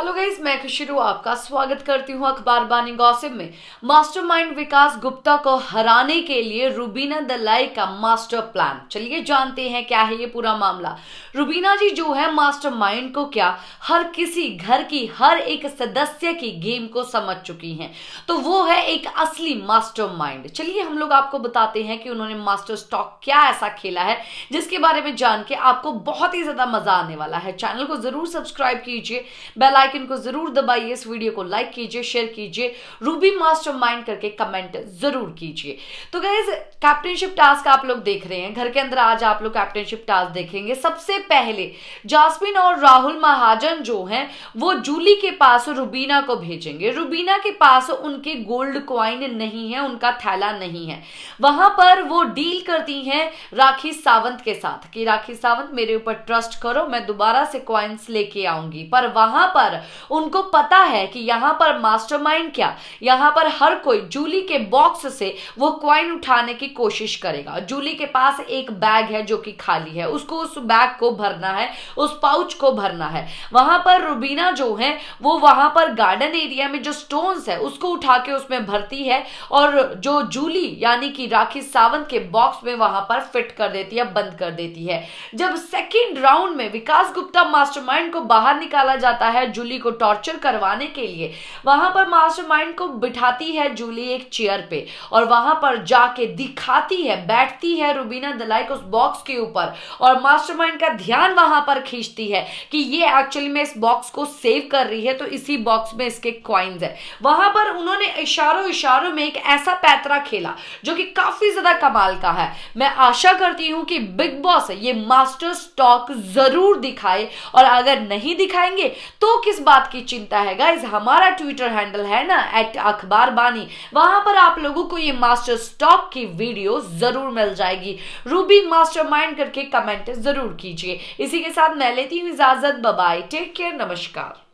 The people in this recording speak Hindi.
हेलो गाइज मैं खुशरू आपका स्वागत करती हूँ अखबार बानी गौसिब में मास्टरमाइंड विकास गुप्ता को हराने के लिए रुबीना दलाई का मास्टर प्लान चलिए जानते हैं क्या है ये पूरा मामला रुबीना जी जो है मास्टरमाइंड को क्या हर किसी घर की हर एक सदस्य की गेम को समझ चुकी हैं तो वो है एक असली मास्टर चलिए हम लोग आपको बताते हैं कि उन्होंने मास्टर स्टॉक क्या ऐसा खेला है जिसके बारे में जान के आपको बहुत ही ज्यादा मजा आने वाला है चैनल को जरूर सब्सक्राइब कीजिए बेलाइक आइकन को जरूर दबाइए इस वीडियो को लाइक कीजिए शेयर कीजिए रूबी मास्टर माइंड करके कमेंट जरूर कीजिए तो गैस कैप्टनशिप टास्क आप लोग देख रहे हैं घर के अंदर आज आप लोग कैप्टनशिप टास्क देखेंगे सबसे पहले जासमिन और राहुल महाजन जो हैं वो जूली के पास रूबीना को भेजेंगे रूबीना के पास उनके गोल्ड क्वाइन नहीं है उनका थैला नहीं है वहां पर वो डील करती हैं राखी सावंत के साथ कि राखी सावंत मेरे ऊपर ट्रस्ट करो मैं दोबारा से क्वाइंस लेके आऊंगी पर वहां पर पर उनको पता है कि यहाँ पर मास्टरमाइंड क्या यहाँ पर हर कोई जूली के बॉक्स से वो क्वाइन उठाने की कोशिश करेगा जूली के पास एक बैग है जो कि खाली है उसको उस बैग को भरना है उस पाउच को भरना है वहां पर रुबीना जो है वो वहां पर गार्डन एरिया में जो स्टोन है उसको उठा के उसमें भरती है और जो जूली यानी कि राखी सावंत के बॉक्स में वहां पर फिट कर देती है बंद कर देती है जब सेकेंड राउंड में विकास गुप्ता मास्टरमाइंड को बाहर निकाला जाता है जूली को टॉर्चर करवाने के लिए वहां पर मास्टरमाइंड को बिठाती है जूली एक चेयर पे और वहां पर जाके दिखाती है बैठती है रूबीना दलाई को उस बॉक्स के ऊपर और मास्टरमाइंड का ध्यान वहां पर खींचती है कि ये एक्चुअली में इस बॉक्स को सेव कर रही है तो इसी बॉक्स में इसके क्वाइंस है वहां पर उन्होंने इशारों इशारों में एक ऐसा पैतरा खेला जो कि काफी ज्यादा कमाल का है मैं आशा करती हूं कि बिग बॉस ये मास्टर स्टॉक जरूर दिखाए और अगर नहीं दिखाएंगे तो किस बात की चिंता है गाइज हमारा ट्विटर हैंडल है ना एट अखबार बानी वहां पर आप लोगों को ये मास्टर स्टॉक की वीडियो जरूर मिल जाएगी रूबी मास्टर माइंड करके कमेंट जरूर कीजिए इसी के साथ मैं लेती हूँ इजाजत बबाई टेक केयर नमस्कार